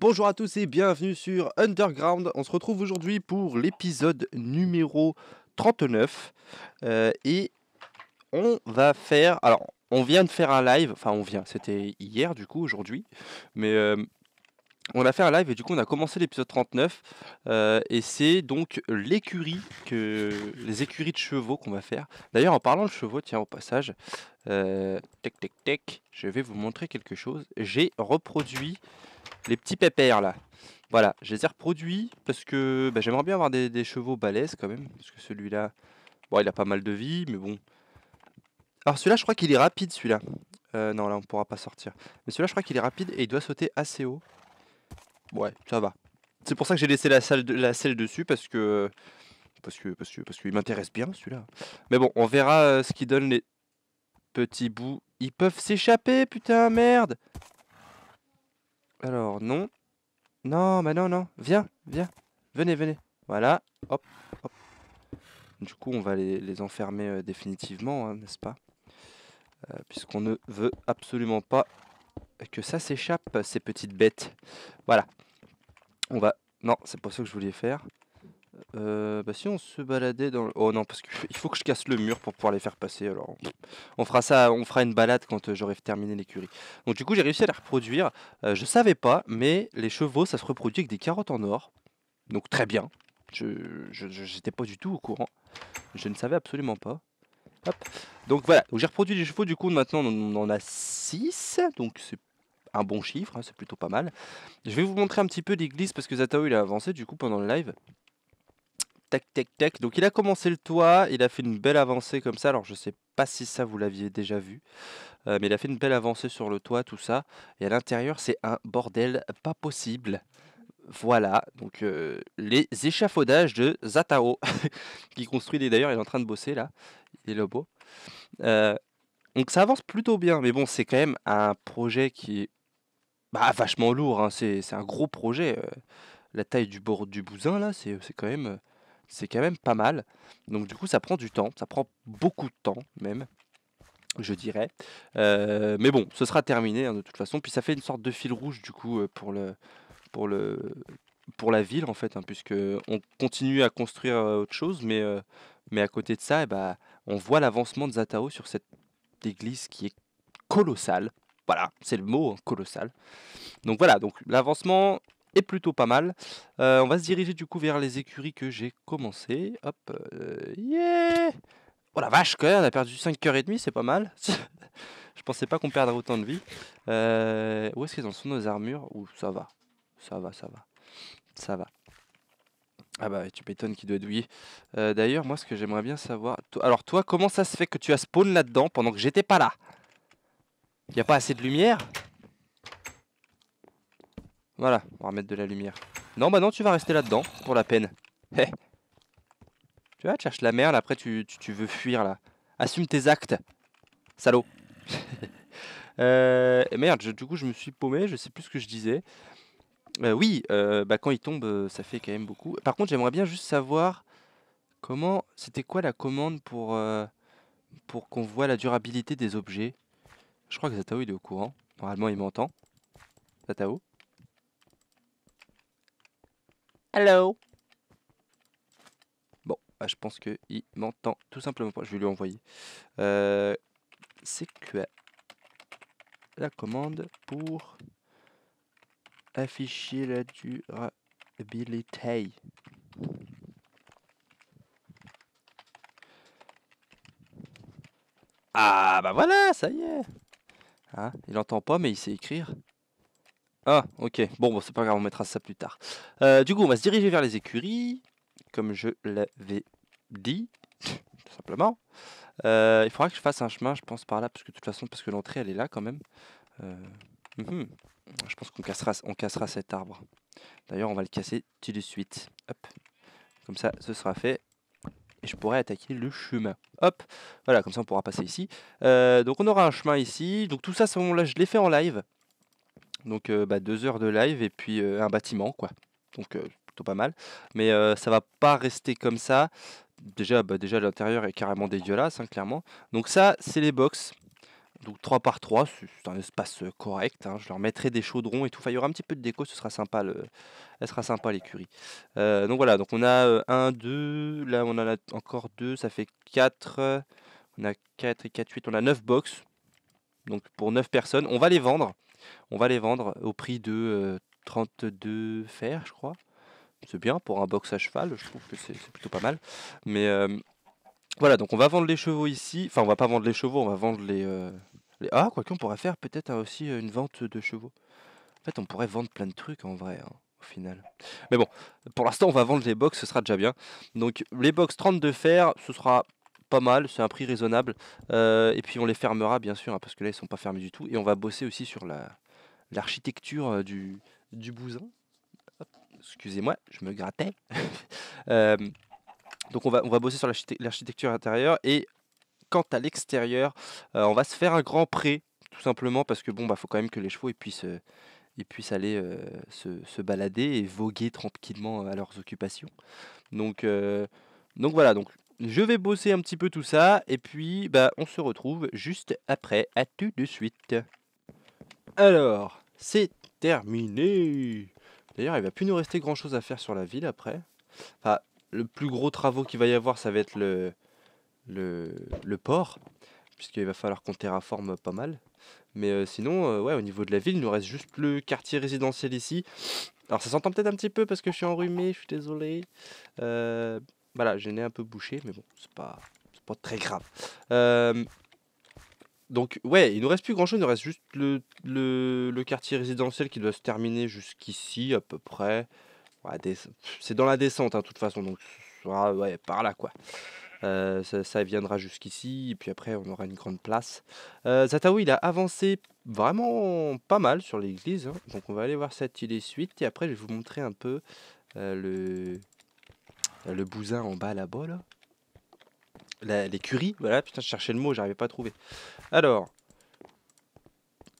Bonjour à tous et bienvenue sur Underground. On se retrouve aujourd'hui pour l'épisode numéro 39 euh, et on va faire. Alors, on vient de faire un live, enfin, on vient, c'était hier du coup, aujourd'hui, mais. Euh, on a fait un live et du coup on a commencé l'épisode 39 euh, et c'est donc l'écurie que les écuries de chevaux qu'on va faire. D'ailleurs en parlant de chevaux, tiens au passage, euh, tech tech je vais vous montrer quelque chose. J'ai reproduit les petits pépères là. Voilà, je les ai reproduits parce que bah, j'aimerais bien avoir des, chevaux balèzes quand même. Parce que celui-là, bon, il a pas mal de vie, mais bon. Alors celui-là, je crois qu'il est rapide, celui-là. Euh, non, là, on pourra pas sortir. Mais celui-là, je crois qu'il est rapide et il doit sauter assez haut. Ouais, ça va. C'est pour ça que j'ai laissé la, selle dessus parce que parce que parce que parce qu'il m'intéresse bien celui-là. Mais bon, on verra euh, ce qu'il donne les petits bouts. Ils peuvent s'échapper, putain, merde. Alors, non. Non, mais bah non, non. Viens, viens. Venez, venez. Voilà. Hop, hop. Du coup, on va les, enfermer euh, définitivement, hein, n'est-ce pas euh, Puisqu'on ne veut absolument pas que ça s'échappe, ces petites bêtes. Voilà. On va... Non, c'est pas ça que je voulais faire. Euh, bah si on se baladait dans le... Oh non, parce qu'il faut que je casse le mur pour pouvoir les faire passer. Alors, on fera ça, on fera une balade quand euh, j'aurai terminé l'écurie. Donc du coup, j'ai réussi à les reproduire. Euh, je savais pas, mais les chevaux, ça se reproduit avec des carottes en or. Donc très bien. Je n'étais pas du tout au courant. Je ne savais absolument pas. Donc voilà, j'ai reproduit les chevaux. Du coup, maintenant, on en a 6. Donc c'est un bon chiffre, hein, c'est plutôt pas mal. Je vais vous montrer un petit peu l'église parce que Zatao il a avancé du coup pendant le live. Tac, tac, tac. Donc il a commencé le toit, il a fait une belle avancée comme ça. Alors je sais pas si ça vous l'aviez déjà vu, euh, mais il a fait une belle avancée sur le toit, tout ça. Et à l'intérieur, c'est un bordel pas possible. Voilà, donc euh, les échafaudages de Zatao, qui construit les. d'ailleurs, il est en train de bosser là, il est le beau. Euh, donc ça avance plutôt bien, mais bon, c'est quand même un projet qui est bah, vachement lourd, hein. c'est un gros projet. la taille du bord du bousin là, c'est quand même c'est quand même pas mal. Donc du coup, ça prend du temps, ça prend beaucoup de temps même, je dirais. Euh, mais bon, ce sera terminé hein, de toute façon. Puis ça fait une sorte de fil rouge du coup euh, pour le pour le pour la ville en fait, hein, puisque on continue à construire euh, autre chose, mais mais à côté de ça, eh ben, on voit l'avancement de Zatao sur cette église qui est colossale. Voilà, c'est le mot, hein, colossal. Donc voilà, donc l'avancement est plutôt pas mal. Euh, on va se diriger du coup vers les écuries que j'ai commencé. Hop, euh, yeah Oh la vache, quand on a perdu 5 et 30 c'est pas mal. Je pensais pas qu'on perdrait autant de vie. Euh, où est-ce qu'ils en sont nos armures Ouh, ça va. Ça va, ça va. Ça va. Ah bah tu m'étonnes qu'il doit douiller. D'ailleurs, moi ce que j'aimerais bien savoir... Alors toi, comment ça se fait que tu as spawn là-dedans pendant que j'étais pas là Il a pas assez de lumière voilà, on va remettre de la lumière. Non, bah non, tu vas rester là-dedans, pour la peine. Tu vois, tu cherches la merde, après tu, veux fuir, là. Assume tes actes, salaud. Euh, merde, du coup, je me suis paumé, je sais plus ce que je disais. Euh, oui, euh, bah, quand il tombe, ça fait quand même beaucoup. Par contre, j'aimerais bien juste savoir comment... C'était quoi la commande pour, pour qu'on voit la durabilité des objets Je crois que Zatao, il est au courant. Normalement, il m'entend. Zatao Hello. Bon, bah, je pense que il m'entend tout simplement pas. Je vais lui envoyer. Euh, c'est que la commande pour afficher la durabilité. Ah bah voilà, ça y est. Hein, il entend pas mais il sait écrire. Ah, ok. Bon, bon c'est pas grave, on mettra ça plus tard. Euh, du coup, on va se diriger vers les écuries, comme je l'avais dit, tout simplement. Euh, il faudra que je fasse un chemin, je pense, par là, parce que de toute façon, parce que l'entrée, elle est là quand même. Euh, mhm. Je pense qu'on cassera, on cassera cet arbre. D'ailleurs, on va le casser tout de suite. Hop. Comme ça, ce sera fait. Et je pourrai attaquer le chemin. Hop. Voilà, comme ça, on pourra passer ici. donc, on aura un chemin ici. Donc, tout ça, là je l'ai fait en live. Donc euh, bah, deux heures de live et puis euh, un bâtiment, quoi. Donc euh, plutôt pas mal. Mais ça va pas rester comme ça. Déjà, bah, déjà l'intérieur est carrément dégueulasse, hein, clairement. Donc ça, c'est les box. Donc 3 par 3, c'est un espace correct. Hein. Je leur mettrai des chaudrons et tout. il y aura un petit peu de déco, ce sera sympa. Elle sera sympa l'écurie. donc voilà, donc on a 1, 2, là on en a encore 2, ça fait 4. On a 4 et 4, 8, on a 9 box. Donc pour 9 personnes, on va les vendre. On va les vendre au prix de 32 euh, fers, je crois. C'est bien pour un box à cheval, je trouve que c'est plutôt pas mal. Mais euh, voilà, donc on va vendre les chevaux ici. Enfin, on va pas vendre les chevaux, on va vendre les. Euh, ah, quoi qu'on pourrait faire peut-être aussi une vente de chevaux. En fait, on pourrait vendre plein de trucs en vrai. Hein, au final. Mais bon, pour l'instant, on va vendre les box, ce sera déjà bien. Donc, les box 32 fer, ce sera pas mal, c'est un prix raisonnable. Euh, et puis on les fermera bien sûr, hein, parce que là ils sont pas fermés du tout. Et on va bosser aussi sur la, l'architecture euh, du, du bousin. excusez-moi, je me grattais. Euh, donc on va, on va bosser sur l'architecture intérieure. Et quant à l'extérieur, on va se faire un grand pré, tout simplement, parce que bon, bah faut quand même que les chevaux ils puissent ils puissent aller se, se, balader et voguer tranquillement à leurs occupations. Donc, donc voilà, donc je vais bosser un petit peu tout ça et puis bah, on se retrouve juste après. À tout de suite. Alors, c'est terminé. D'ailleurs, il va plus nous rester grand chose à faire sur la ville après. Enfin, le plus gros travaux qu'il va y avoir, ça va être le, le, port, puisqu'il va falloir qu'on terraforme pas mal. Mais euh, sinon, euh, ouais, au niveau de la ville, il nous reste juste le quartier résidentiel ici. Alors ça s'entend peut-être un petit peu parce que je suis enrhumé, je suis désolé. Euh, voilà, je un peu bouché, mais bon, c'est pas, pas très grave. Euh, donc, ouais, il nous reste plus grand chose, il nous reste juste le, le, quartier résidentiel qui doit se terminer jusqu'ici, à peu près. c'est dans la descente, hein, de toute façon, donc ouais, par là, quoi. Euh, ça, viendra jusqu'ici, et puis après, on aura une grande place. Euh, il a avancé vraiment pas mal sur l'église, hein. donc on va aller voir cette île suite, et après, je vais vous montrer un peu euh, le, euh, le bousin en bas là-bas, L'écurie, voilà, putain, je cherchais le mot, j'arrivais pas à trouver. Alors,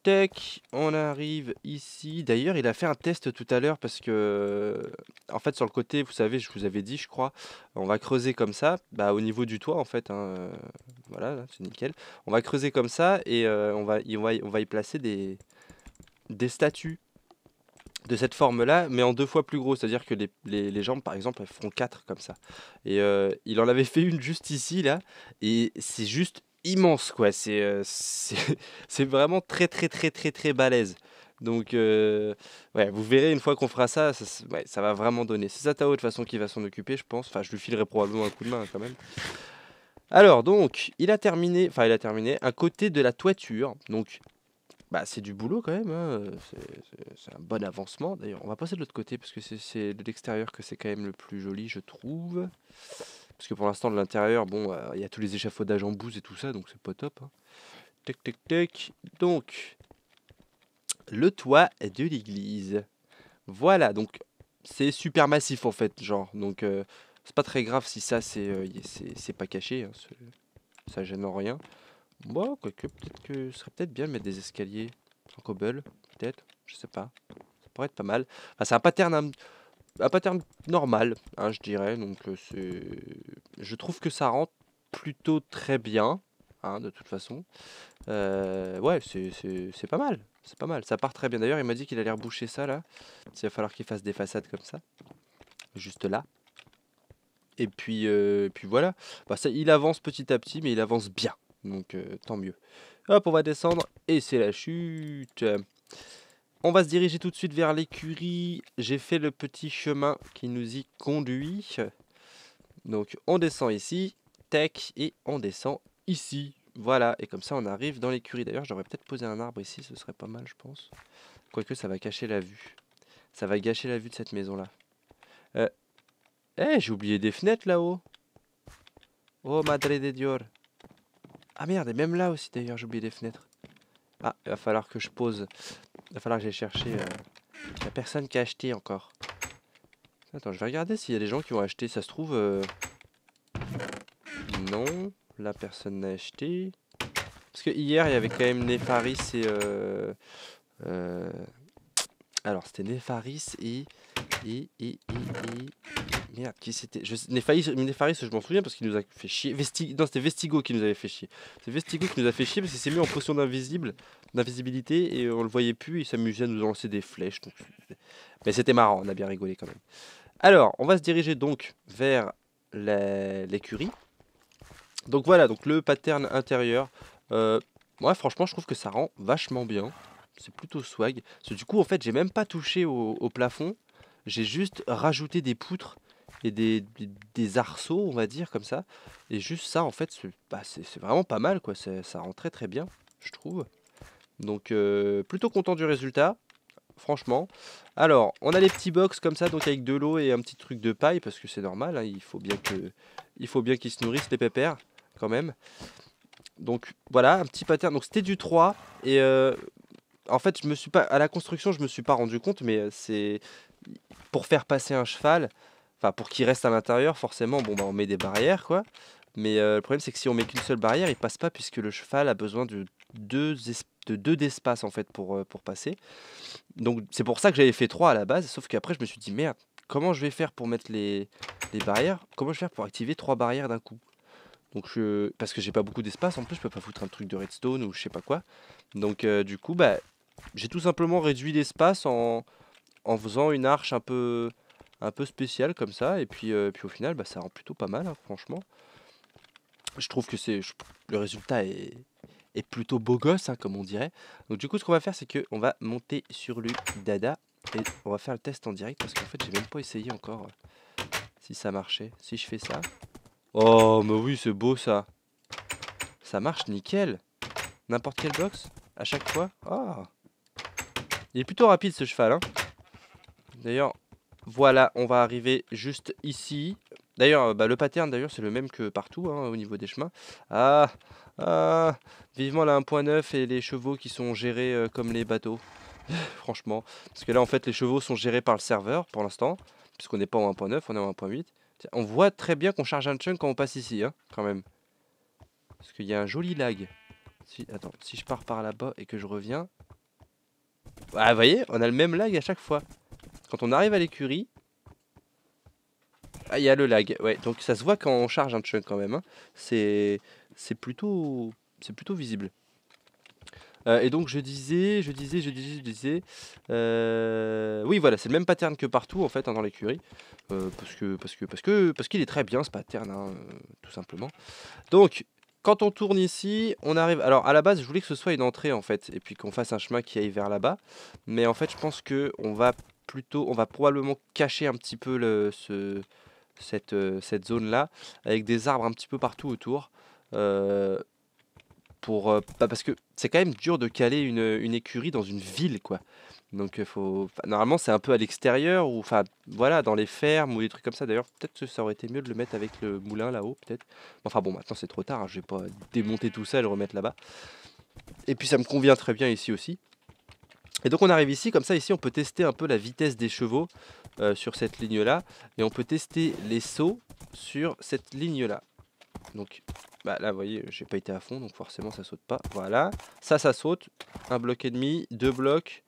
Tech, on arrive ici. D'ailleurs, il a fait un test tout à l'heure parce que, euh, en fait, sur le côté, vous savez, je vous avais dit, je crois, on va creuser comme ça, bah, au niveau du toit, en fait. Hein, euh, voilà, c'est nickel. On va creuser comme ça et on, va, y, on va y placer des, des statues de cette forme-là, mais en deux fois plus gros. C'est-à-dire que les, les, jambes, par exemple, elles feront quatre comme ça. Et euh, il en avait fait une juste ici, là, et c'est juste immense, quoi. C'est euh, vraiment très, très, très, très, très balèze. Donc, euh, ouais, vous verrez une fois qu'on fera ça, ça, va vraiment donner. C'est Zatao de façon qui va s'en occuper, je pense. Enfin, je lui filerai probablement un coup de main hein, quand même. Alors, donc, il a terminé, enfin, il a terminé un côté de la toiture. Donc, bah, c'est du boulot quand même, hein, c'est un bon avancement. D'ailleurs, on va passer de l'autre côté parce que c'est de l'extérieur que c'est quand même le plus joli, je trouve. Parce que pour l'instant, de l'intérieur, bon, bah, il y a tous les échafaudages en bouse et tout ça, donc c'est pas top. Hein. Tac, tac, tac. Donc, le toit de l'église. Voilà, donc c'est super massif en fait, genre. Donc, euh, c'est pas très grave si ça, c'est euh, pas caché, hein, ça gêne en rien. Bon, quoique, peut-être que ce serait peut-être bien de mettre des escaliers en cobble, peut-être, je sais pas. Ça pourrait être pas mal. c'est un pattern, un, pattern normal, hein, je dirais. Donc, euh, je trouve que ça rentre plutôt très bien, hein, de toute façon. Euh, ouais, c'est pas mal. C'est pas mal. Ça part très bien. D'ailleurs, il m'a dit qu'il allait reboucher ça, là. Il va falloir qu'il fasse des façades comme ça. Juste là. Et puis, euh, puis voilà. Bah, ça, il avance petit à petit, mais il avance bien donc euh, tant mieux. Hop, on va descendre, et c'est la chute on va se diriger tout de suite vers l'écurie. J'ai fait le petit chemin qui nous y conduit. Donc on descend ici, tech, et on descend ici. Voilà, et comme ça on arrive dans l'écurie. D'ailleurs, j'aurais peut-être posé un arbre ici, ce serait pas mal, je pense. Quoique ça va cacher la vue. Ça va gâcher la vue de cette maison-là. Euh, eh, j'ai oublié des fenêtres là-haut. Oh, madre de Dior. Ah merde, et même là aussi d'ailleurs, j'ai oublié des fenêtres. Ah, il va falloir que je pose. Il va falloir que j'aille chercher. Euh, la personne qui a acheté encore. Attends, je vais regarder s'il y a des gens qui ont acheté. Ça se trouve... Euh, non, la personne n'a acheté. Parce que hier, il y avait quand même Nefaris et... Euh... euh alors, c'était Nefaris Et, et, et, et merde, qui c'était je... je m'en souviens parce qu'il nous a fait chier. Non, c'était Vestigo qui nous avait fait chier. C'est Vestigo qui nous a fait chier parce qu'il s'est mis en potion d'invisible, d'invisibilité et on le voyait plus. Il s'amusait à nous lancer des flèches. Mais c'était marrant, on a bien rigolé quand même. Alors, on va se diriger donc vers l'écurie. Donc voilà, donc le pattern intérieur. Moi euh, franchement, je trouve que ça rend vachement bien. C'est plutôt swag. du coup, en fait, j'ai même pas touché au plafond. J'ai juste rajouté des poutres et des, des, arceaux, on va dire, comme ça. Et juste ça, en fait, c'est bah, vraiment pas mal, quoi. Ça rend très très bien, je trouve. Donc, euh, plutôt content du résultat, franchement. Alors, on a les petits box comme ça, donc avec de l'eau et un petit truc de paille, parce que c'est normal, hein. il faut bien que il faut bien qu'ils se nourrissent, les pépères, quand même. Donc, voilà, un petit pattern. Donc, c'était du 3, et... Euh, en fait, je me suis pas à la construction, je me suis pas rendu compte, mais euh, c'est pour faire passer un cheval, Enfin, pour qu'il reste à l'intérieur, forcément, bon, bah, on met des barrières, quoi. Mais euh, le problème, c'est que si on met qu'une seule barrière, il passe pas puisque le cheval a besoin de deux, de deux d'espace en fait pour, euh, pour passer. Donc c'est pour ça que j'avais fait trois à la base, sauf qu'après je me suis dit merde, comment je vais faire pour mettre les, barrières Comment je vais faire pour activer trois barrières d'un coup donc je, parce que j'ai pas beaucoup d'espace, en plus je peux pas foutre un truc de redstone ou je sais pas quoi. Donc euh, du coup bah j'ai tout simplement réduit l'espace en, en faisant une arche un peu un peu spécial comme ça. Et puis, euh, puis au final, bah, ça rend plutôt pas mal, hein, franchement. Je trouve que c'est le résultat est, plutôt beau gosse, hein, comme on dirait. Donc du coup, ce qu'on va faire, c'est que qu'on va monter sur le dada. Et on va faire le test en direct parce qu'en fait, j'ai même pas essayé encore euh, si ça marchait. Si je fais ça... Oh, mais oui, c'est beau ça. Ça marche nickel. N'importe quelle box, à chaque fois. Ah. Il est plutôt rapide ce cheval. Hein. D'ailleurs, voilà, on va arriver juste ici. D'ailleurs, euh, bah, le pattern, d'ailleurs, c'est le même que partout, hein, au niveau des chemins. Ah, ah vivement la 1.9 et les chevaux qui sont gérés euh, comme les bateaux. Franchement, parce que là, en fait, les chevaux sont gérés par le serveur, pour l'instant, puisqu'on n'est pas en 1.9, on est en 1.8. On voit très bien qu'on charge un chunk quand on passe ici, hein, quand même. Parce qu'il y a un joli lag. attends, si je pars par là-bas et que je reviens... Ah, vous voyez, on a le même lag à chaque fois. Quand on arrive à l'écurie, ah, il y a le lag. Ouais, donc ça se voit quand on charge un chunk quand même. Hein. C'est plutôt, plutôt visible. Euh, et donc je disais, je disais, je disais, je disais. Euh, oui, voilà, c'est le même pattern que partout en fait hein, dans l'écurie, euh, parce que parce que parce que parce qu'il est très bien ce pattern, hein, tout simplement. Donc quand on tourne ici, on arrive. Alors à la base, je voulais que ce soit une entrée en fait, et puis qu'on fasse un chemin qui aille vers là-bas. Mais en fait, je pense que on va plutôt, on va probablement cacher un petit peu le, ce, cette, euh, cette zone-là avec des arbres un petit peu partout autour. Euh, pour, pas euh, bah, parce que c'est quand même dur de caler une, écurie dans une ville, quoi. Donc faut, normalement c'est un peu à l'extérieur ou enfin voilà dans les fermes ou des trucs comme ça. D'ailleurs peut-être que ça aurait été mieux de le mettre avec le moulin là-haut peut-être. Enfin bon maintenant c'est trop tard, Je hein, je vais pas démonter tout ça et le remettre là-bas. Et puis ça me convient très bien ici aussi. Et donc on arrive ici, comme ça ici on peut tester un peu la vitesse des chevaux euh, sur cette ligne là et on peut tester les sauts sur cette ligne là. Donc bah là vous voyez j'ai pas été à fond donc forcément ça saute pas. Voilà, ça ça saute, un bloc et demi, deux blocs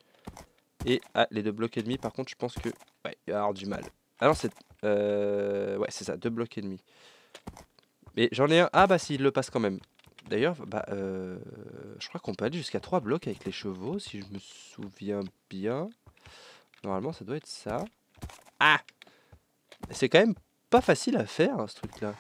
et ah, les deux blocs et demi par contre je pense que ouais il va avoir du mal. Ah c'est euh, ouais c'est ça deux blocs et demi. Mais j'en ai un, ah bah si il le passe quand même. D'ailleurs, bah, euh, je crois qu'on peut aller jusqu'à 3 blocs avec les chevaux, si je me souviens bien. Normalement, ça doit être ça. Ah C'est quand même pas facile à faire, hein, ce truc-là.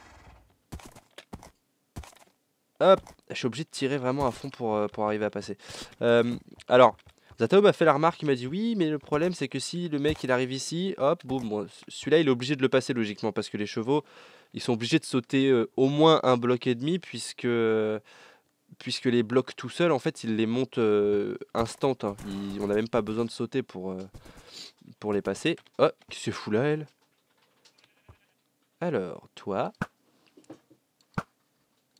Hop Je suis obligé de tirer vraiment à fond pour, euh, pour arriver à passer. Euh, alors, Zatao m'a fait la remarque, il m'a dit oui, mais le problème, c'est que si le mec, il arrive ici, hop, bon, celui-là, il est obligé de le passer, logiquement, parce que les chevaux ils sont obligés de sauter euh, au moins un bloc et demi puisque puisque les blocs tout seuls, en fait, ils les montent euh, instant. Hein. on n'a même pas besoin de sauter pour, euh, pour les passer. Oh, qui se fou là, elle Alors, toi...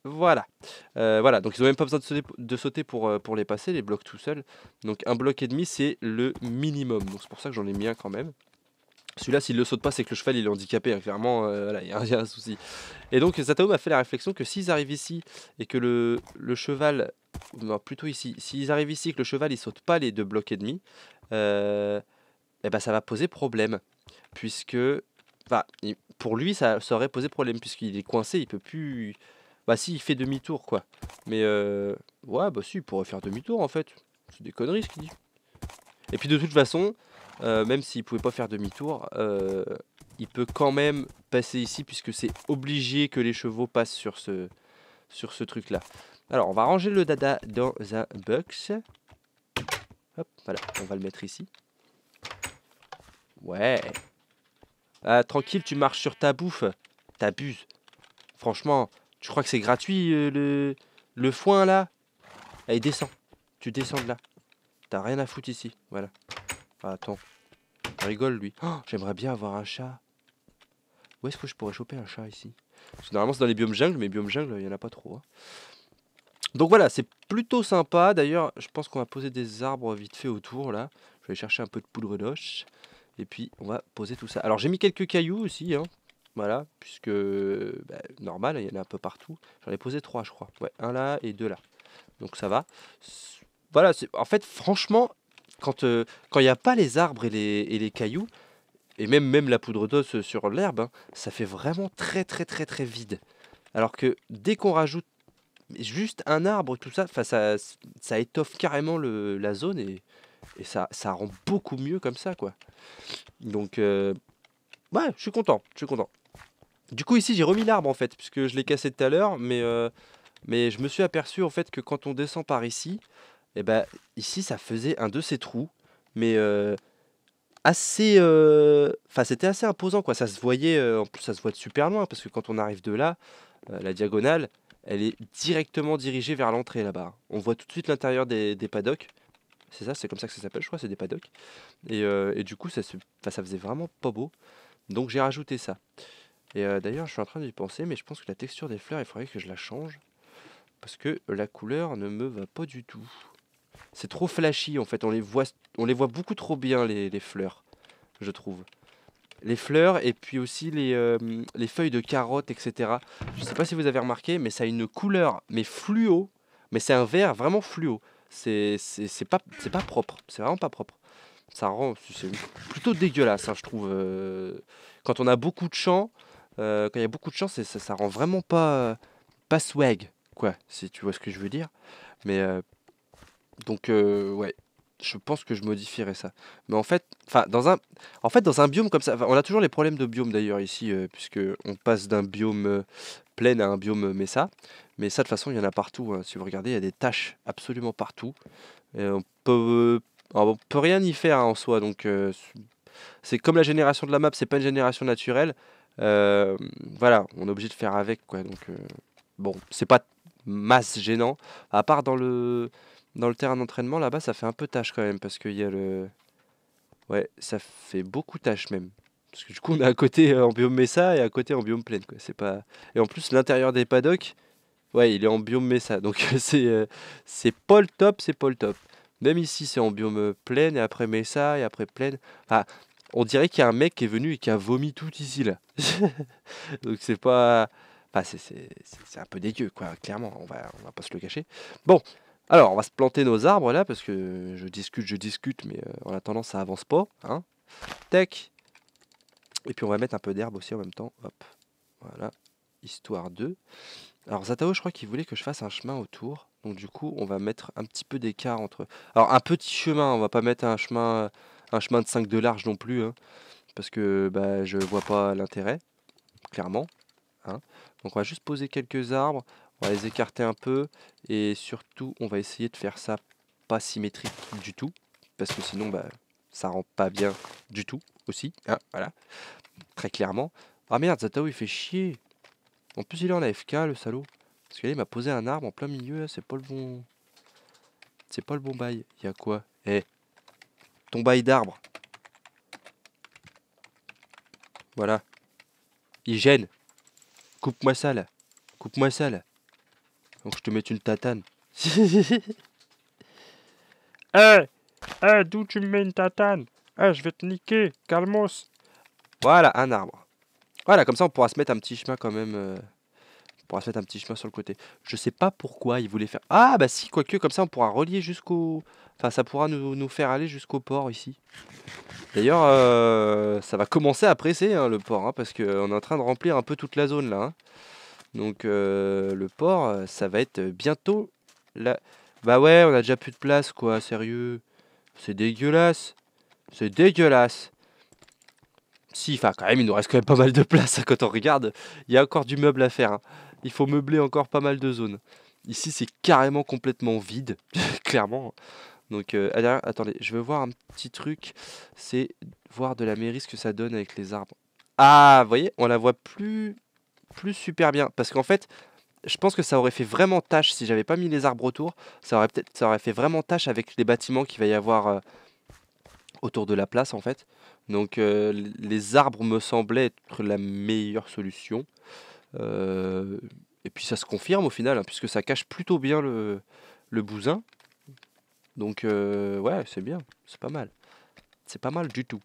Voilà. voilà, donc ils n'ont même pas besoin de sauter, pour, pour les passer, les blocs tout seuls. Donc un bloc et demi, c'est le minimum. c'est pour ça que j'en ai mis un quand même. Celui-là, s'il le saute pas, c'est que le cheval il est handicapé. Vraiment, hein, Clairement, euh, il y, a un souci. Et donc, Zatao m'a fait la réflexion que s'ils arrivent ici et que le, cheval, non, plutôt ici, s'ils arrivent ici et que le cheval il saute pas les deux blocs et demi, euh, eh ben, ça va poser problème. Puisque, enfin, pour lui, ça, aurait posé problème, puisqu'il est coincé, il peut plus. Bah, si, il fait demi-tour, quoi. Mais, euh, ouais, bah, si, il pourrait faire demi-tour en fait. C'est des conneries ce qu'il dit. Et puis, de toute façon. Euh, même s'il ne pouvait pas faire demi-tour, euh, il peut quand même passer ici, puisque c'est obligé que les chevaux passent sur ce, sur ce truc-là. Alors, on va ranger le dada dans un box. Hop, voilà, on va le mettre ici. Ouais. Ah, tranquille, tu marches sur ta bouffe. T'abuses. Franchement, tu crois que c'est gratuit euh, le, le foin là Allez, descends. Tu descends de là. T'as rien à foutre ici. Voilà. Attends rigole, lui. Oh, j'aimerais bien avoir un chat. Où est-ce que je pourrais choper un chat ici normalement, c'est dans les biomes jungles, mais biomes jungle il n'y en a pas trop. Hein. Donc voilà, c'est plutôt sympa. D'ailleurs, je pense qu'on va poser des arbres vite fait autour, là. Je vais chercher un peu de poudre d'oche. Et puis, on va poser tout ça. Alors, j'ai mis quelques cailloux aussi, hein. Voilà, puisque, bah, normal, il y en a un peu partout. J'en ai posé trois, je crois. Ouais, un là et deux là. Donc ça va. Voilà, en fait, franchement, euh, quand il n'y a pas les arbres et les, cailloux, et même, même la poudre d'os sur l'herbe, hein, ça fait vraiment très très très très vide. Alors que dès qu'on rajoute juste un arbre, tout ça, ça, ça étoffe carrément la zone et, ça, ça rend beaucoup mieux comme ça, quoi. Donc, euh, ouais, je suis content, je suis content. Du coup, ici, j'ai remis l'arbre, en fait, puisque je l'ai cassé tout à l'heure, mais, euh, mais je me suis aperçu, en fait, que quand on descend par ici, et eh ben ici, ça faisait un de ces trous, mais euh, assez. Euh, enfin, c'était assez imposant, quoi. Ça se voyait, euh, en plus, ça se voit de super loin, parce que quand on arrive de là, la diagonale, elle est directement dirigée vers l'entrée là-bas. On voit tout de suite l'intérieur des, paddocks. C'est ça, c'est comme ça que ça s'appelle, je crois, c'est des paddocks. Et, du coup, ça, se, ça faisait vraiment pas beau. Donc j'ai rajouté ça. Et d'ailleurs, je suis en train d'y penser, mais je pense que la texture des fleurs, il faudrait que je la change. Parce que la couleur ne me va pas du tout c'est trop flashy en fait. On les voit, on les voit beaucoup trop bien les, fleurs, je trouve. Les fleurs et puis aussi les, euh, les feuilles de carottes, etc. Je ne sais pas si vous avez remarqué, mais ça a une couleur, mais fluo. Mais c'est un vert vraiment fluo. C'est pas, pas propre. C'est vraiment pas propre ça rend c'est plutôt dégueulasse hein, je trouve euh. quand on a beaucoup de champs euh, quand il y a beaucoup de champs ça, ça rend vraiment pas pas swag quoi si tu vois ce que je veux dire mais donc, euh, ouais, je pense que je modifierais ça. Mais en fait, enfin, dans un, en fait, dans un biome comme ça, on a toujours les problèmes de biome d'ailleurs ici, euh, puisque on passe d'un biome euh, plein à un biome mesa. Mais ça, de toute façon, il y en a partout. Hein. Si vous regardez, il y a des taches absolument partout. Et on peut, ah, on peut rien y faire hein, en soi. Donc, c'est comme la génération de la map, c'est pas une génération naturelle. voilà, on est obligé de faire avec, quoi. Donc, bon, c'est pas masse gênant, à part dans le dans le terrain d'entraînement, là-bas, ça fait un peu tâche quand même, parce qu'il y a le... Ouais, ça fait beaucoup tâche même. Parce que du coup, on est à côté euh, en biome Mesa et à côté en biome pleine, Quoi. C'est pas... Et en plus, l'intérieur des paddocks, ouais, il est en biome Mesa. Donc c'est, euh, c'est pas le top, c'est pas le top. Même ici, c'est en biome pleine, et après Mesa et après pleine. Enfin, on dirait qu'il y a un mec qui est venu et qui a vomi tout ici, là. Donc c'est pas. Enfin, c'est, un peu dégueu, quoi, clairement. On va, on va pas se le cacher. Bon, alors, on va se planter nos arbres là, parce que je discute, je discute, mais en euh, attendant, ça avance pas. Hein. Tac. Et puis, on va mettre un peu d'herbe aussi en même temps. Hop. Voilà. Histoire 2. Alors, Zatao, je crois qu'il voulait que je fasse un chemin autour. Donc, du coup, on va mettre un petit peu d'écart entre. Alors, un petit chemin, on va pas mettre un chemin, un chemin de 5 de large non plus. Hein, parce que bah, je vois pas l'intérêt, clairement. Hein. Donc, on va juste poser quelques arbres. On va les écarter un peu et surtout on va essayer de faire ça pas symétrique du tout parce que sinon bah, ça rend pas bien du tout aussi. Ah. voilà, très clairement. Ah merde, Zatao il fait chier. En plus il est en AFK le salaud. Parce qu'il m'a posé un arbre en plein milieu, c'est pas le bon... C'est pas le bon bail. Il y a quoi Eh, ton bail d'arbre. Voilà. Il gêne. Coupe-moi ça là. Coupe-moi ça là. Donc je te mets une tatane. Eh hey, eh, D'où tu me mets une tatane Eh, je vais te niquer, calmos Voilà, un arbre. Voilà, comme ça on pourra se mettre un petit chemin quand même. Euh, on pourra se mettre un petit chemin sur le côté. Je sais pas pourquoi ils voulaient faire... Ah, bah si, quoique, comme ça on pourra relier jusqu'au... Enfin, ça pourra nous, faire aller jusqu'au port, ici. D'ailleurs, euh, ça va commencer à presser, hein, le port, hein, parce qu'on est en train de remplir un peu toute la zone, là. Hein. Donc euh, le port, euh, ça va être euh, bientôt Bah ouais, on a déjà plus de place, quoi, sérieux. C'est dégueulasse. C'est dégueulasse. Si, enfin, quand même, il nous reste quand même pas mal de place hein, quand on regarde. Il y a encore du meuble à faire. Hein. Il faut meubler encore pas mal de zones. Ici, c'est carrément complètement vide, clairement. Donc, ah, attendez, je veux voir un petit truc. C'est voir de la mairie ce que ça donne avec les arbres. Ah, vous voyez, on la voit plus super bien. Parce qu'en fait, je pense que ça aurait fait vraiment tâche si j'avais pas mis les arbres autour. Ça aurait peut-être, ça aurait fait vraiment tâche avec les bâtiments qu'il va y avoir euh, autour de la place en fait. Donc euh, les arbres me semblaient être la meilleure solution. Euh, et puis ça se confirme au final, hein, puisque ça cache plutôt bien le, le bousin. Donc ouais, c'est bien, c'est pas mal. C'est pas mal du tout.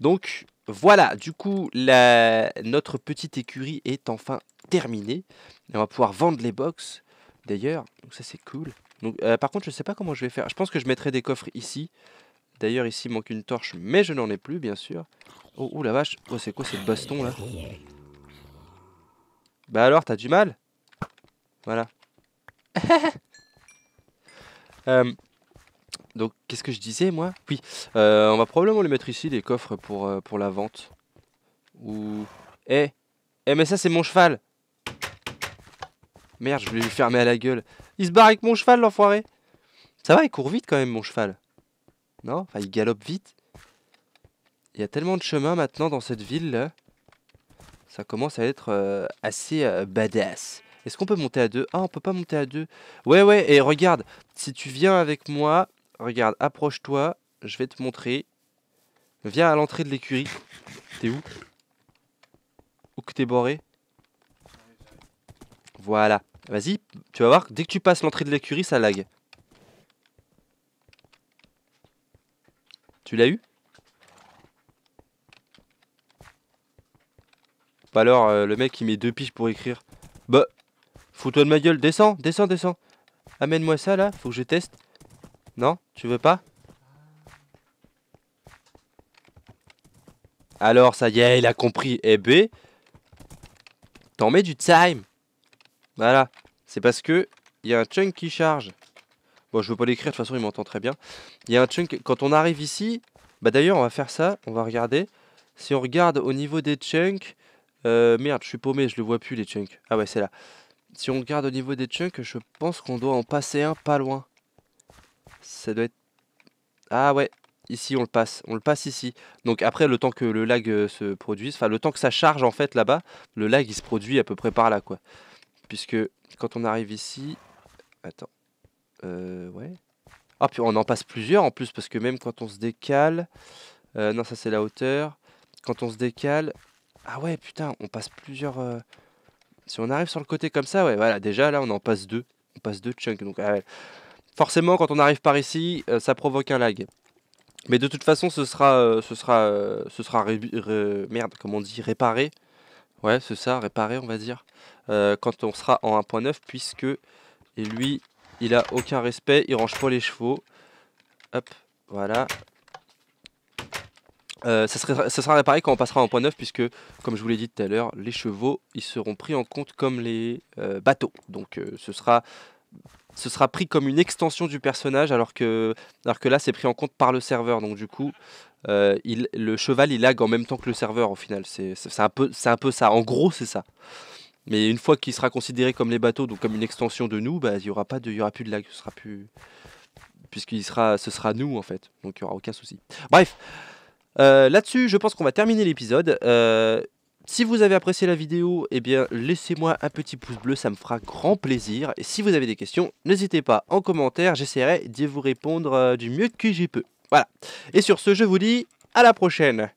Donc voilà, du coup, la... notre petite écurie est enfin terminée. on va pouvoir vendre les box, d'ailleurs. Donc ça, c'est cool. Donc, euh, par contre, je ne sais pas comment je vais faire. Je pense que je mettrai des coffres ici. D'ailleurs, ici, manque une torche, mais je n'en ai plus, bien sûr. Oh, la vache. c'est quoi ce baston, là Bah alors, t'as du mal Voilà. euh, donc, qu'est-ce que je disais, moi Oui, euh, on va probablement les mettre ici, les coffres, pour, euh, pour la vente. Ou... Eh Eh, mais ça, c'est mon cheval Merde, je voulais lui fermer à la gueule. Il se barre avec mon cheval, l'enfoiré Ça va, il court vite, quand même, mon cheval. Non Enfin, il galope vite. Il y a tellement de chemins, maintenant, dans cette ville, là. Ça commence à être euh, assez badass. Est-ce qu'on peut monter à deux Ah, on peut pas monter à deux. Ouais, ouais, et regarde, si tu viens avec moi, Regarde, approche-toi. Je vais te montrer. Viens à l'entrée de l'écurie. T'es où Où que t'es boré Voilà. Vas-y, tu vas voir, dès que tu passes l'entrée de l'écurie, ça lag. Tu l'as eu Bah alors, euh, le mec il met deux piges pour écrire. Bah, fous-toi de ma gueule, descends, descends, descends. Amène-moi ça là, faut que je teste. Non Tu veux pas Alors, ça y est, il a compris. Eh B, ben, t'en mets du time. Voilà. C'est parce que il y a un chunk qui charge. Bon, je veux pas l'écrire, de toute façon, il m'entend très bien. Il y a un chunk. Quand on arrive ici, bah d'ailleurs, on va faire ça. On va regarder. Si on regarde au niveau des chunks. Euh, merde, je suis paumé, je le vois plus les chunks. Ah ouais, c'est là. Si on regarde au niveau des chunks, je pense qu'on doit en passer un pas loin. Ça doit être... Ah ouais, ici on le passe, on le passe ici. Donc après le temps que le lag euh, se produise, enfin le temps que ça charge en fait là-bas, le lag il se produit à peu près par là quoi. Puisque quand on arrive ici, attends, euh, ouais. Ah puis on en passe plusieurs en plus parce que même quand on se décale, euh, non ça c'est la hauteur. Quand on se décale, ah ouais putain on passe plusieurs. Euh, si on arrive sur le côté comme ça, ouais voilà déjà là on en passe deux, on passe deux chunks donc ah Forcément, quand on arrive par ici, euh, ça provoque un lag. Mais de toute façon, ce sera, euh, ce sera, euh, ce sera merde, comme on dit, réparé. Ouais, c'est ça, réparé, on va dire. quand on sera en 1.9, puisque et lui, il a aucun respect, il range pas les chevaux. Hop, voilà. ça, sera, réparé quand on passera en 1.9 puisque, comme je vous l'ai dit tout à l'heure, les chevaux, ils seront pris en compte comme les bateaux. Donc ce sera ce sera pris comme une extension du personnage, alors que, alors que là, c'est pris en compte par le serveur. Donc, du coup, euh, il, le cheval, il lag en même temps que le serveur, au final. C'est un, peu, un peu ça. En gros, c'est ça. Mais une fois qu'il sera considéré comme les bateaux, donc comme une extension de nous, bah, il n'y aura, pas de, y aura plus de lag. Ce sera plus. Puisqu'il sera, ce sera nous, en fait. Donc, il n'y aura aucun souci. Bref. Euh, là-dessus, je pense qu'on va terminer l'épisode. Euh, si vous avez apprécié la vidéo, eh bien laissez-moi un petit pouce bleu, ça me fera grand plaisir. Et si vous avez des questions, n'hésitez pas en commentaire, j'essaierai d'y vous répondre euh, du mieux que j'y peux. Voilà. Et sur ce, je vous dis à la prochaine